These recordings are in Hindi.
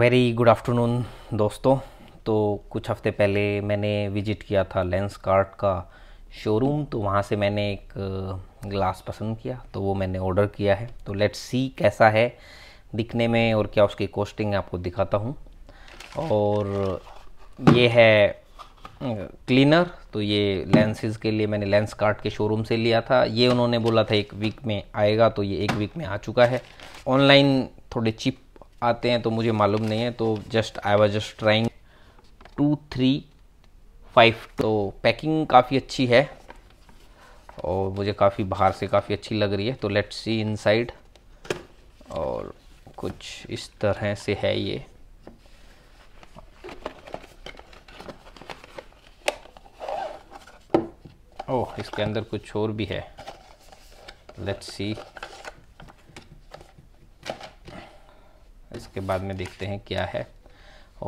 वेरी गुड आफ्टरनून दोस्तों तो कुछ हफ्ते पहले मैंने विजिट किया था लेंस कार्ट का शोरूम तो वहाँ से मैंने एक ग्लास पसंद किया तो वो मैंने ऑर्डर किया है तो लेट्स सी कैसा है दिखने में और क्या उसकी कॉस्टिंग आपको दिखाता हूँ और ये है क्लीनर तो ये लेंसेज के लिए मैंने लेंस कार्ट के शोरूम से लिया था ये उन्होंने बोला था एक वीक में आएगा तो ये एक वीक में आ चुका है ऑनलाइन थोड़े चिप आते हैं तो मुझे मालूम नहीं है तो just I was just trying to three five तो पैकिंग काफ़ी अच्छी है और मुझे काफ़ी बाहर से काफ़ी अच्छी लग रही है तो लेट्स सी इनसाइड और कुछ इस तरह से है ये ओह इसके अंदर कुछ और भी है लेट्स सी इसके बाद में देखते हैं क्या है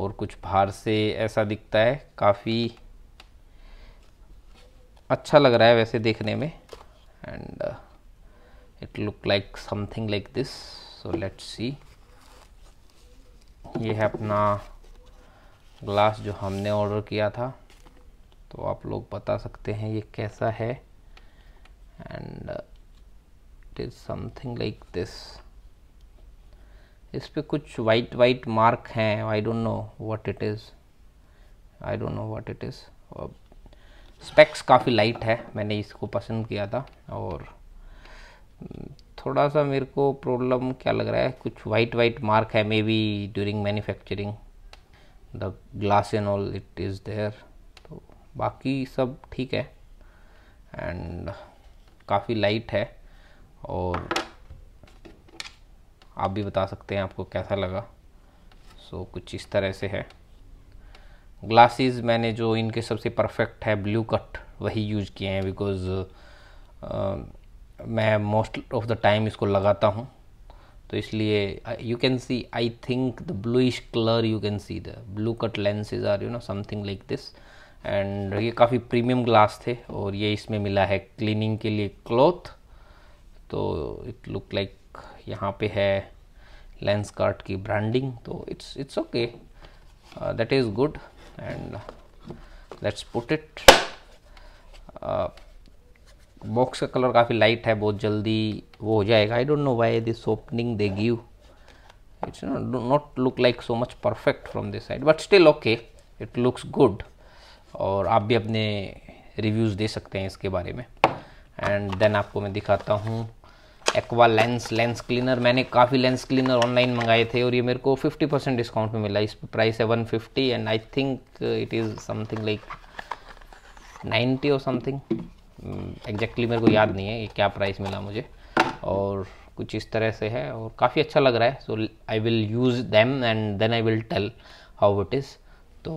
और कुछ बाहर से ऐसा दिखता है काफ़ी अच्छा लग रहा है वैसे देखने में and it look like something like this so let's see ये है अपना ग्लास जो हमने ऑर्डर किया था तो आप लोग बता सकते हैं ये कैसा है and it is something like this इस पर कुछ वाइट वाइट मार्क हैं I don't know what it is I don't know what it is specs काफ़ी लाइट है मैंने इसको पसंद किया था और थोड़ा सा मेरे को प्रॉब्लम क्या लग रहा है कुछ वाइट वाइट मार्क है may be during manufacturing the glass and all it is there तो बाकी सब ठीक है एंड काफ़ी लाइट है और आप भी बता सकते हैं आपको कैसा लगा सो so, कुछ इस तरह से है ग्लासेस मैंने जो इनके सबसे परफेक्ट है ब्लू कट वही यूज किए हैं बिकॉज uh, मैं मोस्ट ऑफ द टाइम इसको लगाता हूँ तो इसलिए you can see I think the bluish colour you can see the blue cut lenses are you know something like this and ये काफ़ी प्रीमियम ग्लास थे और ये इसमें मिला है क्लीनिंग के लिए क्लॉथ तो इट लुक लाइक यहाँ पे है लेंस कार्ट की ब्रांडिंग तो it's it's okay that is good and let's put it box का कलर काफ़ी लाइट है बहुत जल्दी वो हो जाएगा I don't know why this opening they give it's not look like so much perfect from this side but still okay it looks good और आप भी अपने रिव्यूज़ दे सकते हैं इसके बारे में एंड देन आपको मैं दिखाता हूँ एक्वा लेंस लेंस क्लीनर मैंने काफ़ी लेंस क्लीनर ऑनलाइन मंगाए थे और ये मेरे को 50 परसेंट डिस्काउंट में मिला इस प्राइस है 150 and I think it is something like 90 और समथिंग एग्जैक्टली मेरे को याद नहीं है ये क्या प्राइस मिला मुझे और कुछ इस तरह से है और काफ़ी अच्छा लग रहा है so I will use them and then I will tell how it is तो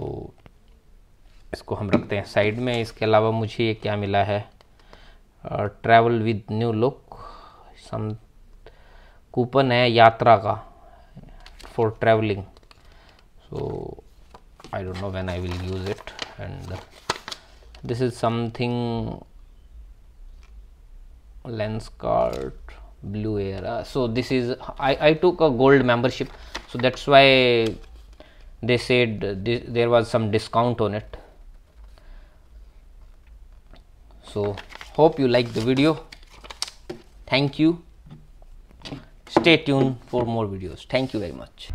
इसको हम रखते हैं साइड में इसके अलावा मुझे ये क्या मिला है travel with new look Some coupon है for traveling so i don't know when i will use it and this is something lens card blue era so this is i took a gold membership so that's why they said there was some discount on it so hope you like the video thank you stay tuned for more videos thank you very much